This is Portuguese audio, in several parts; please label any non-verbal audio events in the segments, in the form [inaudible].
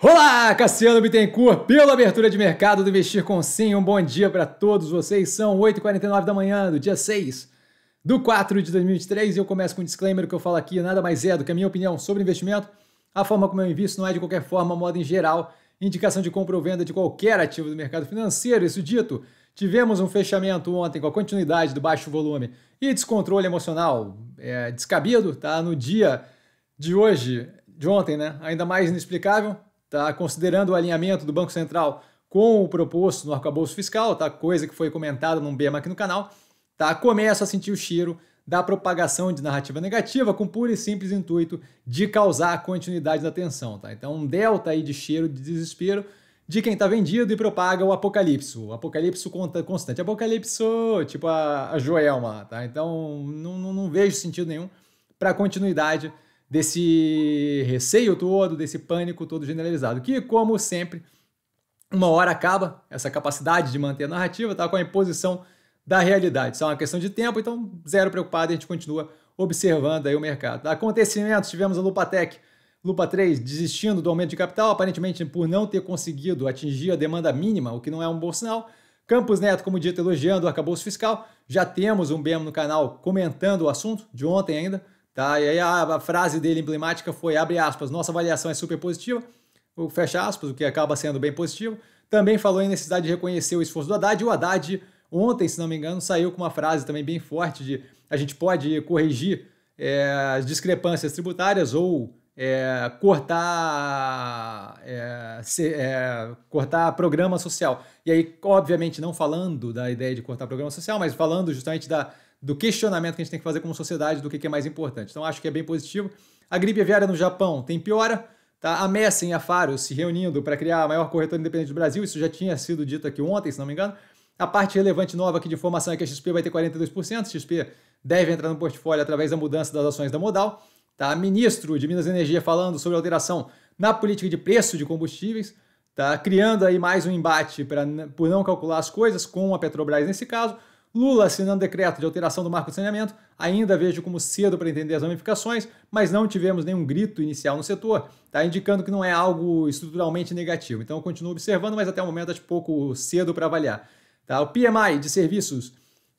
Olá, Cassiano Bittencourt, pela abertura de mercado do Investir com Sim. Um bom dia para todos vocês. São 8h49 da manhã, do dia 6 do 4 de 2023. E eu começo com um disclaimer: o que eu falo aqui nada mais é do que a minha opinião sobre investimento. A forma como eu invisto não é, de qualquer forma, moda em geral, indicação de compra ou venda de qualquer ativo do mercado financeiro. Isso dito, tivemos um fechamento ontem com a continuidade do baixo volume e descontrole emocional é, descabido, tá? No dia de hoje, de ontem, né? Ainda mais inexplicável tá? considerando o alinhamento do Banco Central com o proposto no arcabouço fiscal, tá? coisa que foi comentada num BEMA aqui no canal, tá? começa a sentir o cheiro da propagação de narrativa negativa com puro e simples intuito de causar continuidade da tensão. Tá? Então, um delta aí de cheiro de desespero de quem está vendido e propaga o apocalipse. O apocalipse constante. Apocalipse, tipo a, a Joelma. Tá? Então, não, não, não vejo sentido nenhum para a continuidade desse receio todo, desse pânico todo generalizado, que, como sempre, uma hora acaba essa capacidade de manter a narrativa, tá? com a imposição da realidade. Isso é uma questão de tempo, então zero preocupado, a gente continua observando aí o mercado. Acontecimentos, tivemos a Lupatec, Lupa 3 desistindo do aumento de capital, aparentemente por não ter conseguido atingir a demanda mínima, o que não é um bom sinal. Campos Neto, como dito, elogiando o arcabouço fiscal. Já temos um BEM no canal comentando o assunto, de ontem ainda. Tá? E aí a, a frase dele emblemática foi, abre aspas, nossa avaliação é super positiva, fecha aspas, o que acaba sendo bem positivo. Também falou em necessidade de reconhecer o esforço do Haddad, e o Haddad ontem, se não me engano, saiu com uma frase também bem forte de a gente pode corrigir é, as discrepâncias tributárias ou é, cortar, é, se, cortar programa social. E aí, obviamente, não falando da ideia de cortar programa social, mas falando justamente da, do questionamento que a gente tem que fazer como sociedade do que é mais importante. Então acho que é bem positivo. A gripe aviária no Japão tem piora. Tá? A Messi e a Faro se reunindo para criar a maior corretora independente do Brasil. Isso já tinha sido dito aqui ontem, se não me engano. A parte relevante nova aqui de informação é que a XP vai ter 42%. A XP deve entrar no portfólio através da mudança das ações da Modal. Tá? Ministro de Minas e Energia falando sobre alteração na política de preço de combustíveis. Tá? Criando aí mais um embate pra, por não calcular as coisas com a Petrobras nesse caso. Lula assinando decreto de alteração do marco de saneamento, ainda vejo como cedo para entender as ramificações, mas não tivemos nenhum grito inicial no setor, está indicando que não é algo estruturalmente negativo. Então eu continuo observando, mas até o momento acho pouco cedo para avaliar. Tá? O PMI de serviços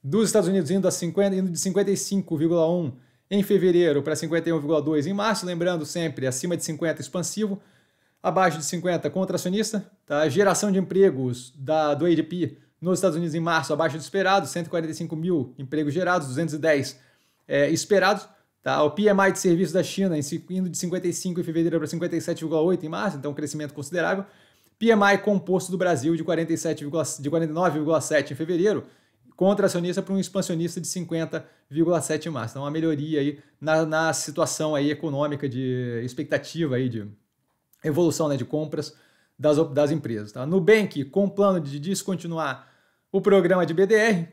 dos Estados Unidos indo, a 50, indo de 55,1 em fevereiro para 51,2 em março, lembrando sempre, acima de 50 expansivo, abaixo de 50 contracionista, tá? geração de empregos da, do ADP nos Estados Unidos, em março, abaixo do esperado, 145 mil empregos gerados, 210 é, esperados. Tá? O PMI de serviços da China indo de 55 em fevereiro para 57,8 em março, então um crescimento considerável. PMI composto do Brasil de, 47, de 49,7 em fevereiro, contracionista para um expansionista de 50,7 em março. Então, uma melhoria aí na, na, situação aí econômica de expectativa aí de evolução né, de compras das, das empresas. Tá? Nubank, com plano de descontinuar o programa de BDR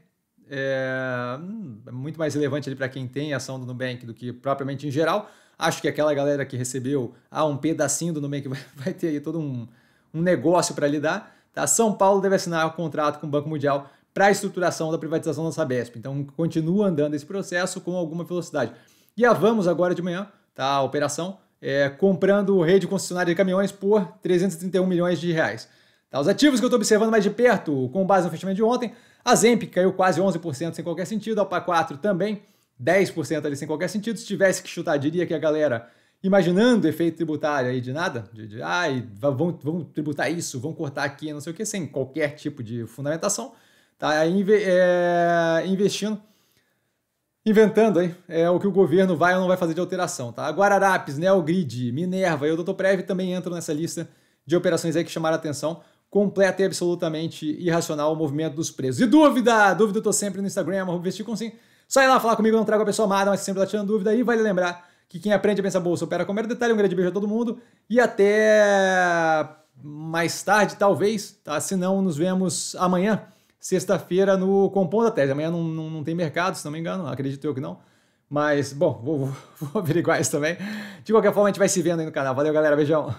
é, hum, é muito mais relevante para quem tem ação do Nubank do que propriamente em geral. Acho que aquela galera que recebeu ah, um pedacinho do Nubank [laughs] vai, vai ter aí todo um, um negócio para lidar. Tá? São Paulo deve assinar o um contrato com o Banco Mundial para a estruturação da privatização da Sabesp. Então continua andando esse processo com alguma velocidade. E a Vamos agora de manhã, tá? A operação, é, comprando rede concessionária de caminhões por 331 milhões de reais. Tá, os ativos que eu estou observando mais de perto, com base no fechamento de ontem, a Zemp caiu quase 11% sem qualquer sentido, a PA4 também 10% ali sem qualquer sentido. Se tivesse que chutar, diria que a galera, imaginando efeito tributário aí de nada, de, de ai, vão, vão tributar isso, vão cortar aqui, não sei o que, sem qualquer tipo de fundamentação, tá inve é, investindo, inventando aí é, o que o governo vai ou não vai fazer de alteração, tá? Guararapes, Neogrid, Minerva e o Dr. Prev também entram nessa lista de operações aí que chamaram a atenção, completa e absolutamente irracional o movimento dos presos. E dúvida? Dúvida eu tô sempre no Instagram, Só Sai lá falar comigo, eu não trago a pessoa amada, mas sempre lá tá tirando dúvida. E vale lembrar que quem aprende a pensar bolsa opera com mero detalhe. Um grande beijo a todo mundo e até mais tarde, talvez, tá? Se não, nos vemos amanhã, sexta-feira, no Compom da Tese. Amanhã não, não, não tem mercado, se não me engano, acredito eu que não. Mas, bom, vou, vou, [laughs] vou averiguar isso também. De qualquer forma, a gente vai se vendo aí no canal. Valeu, galera. Beijão.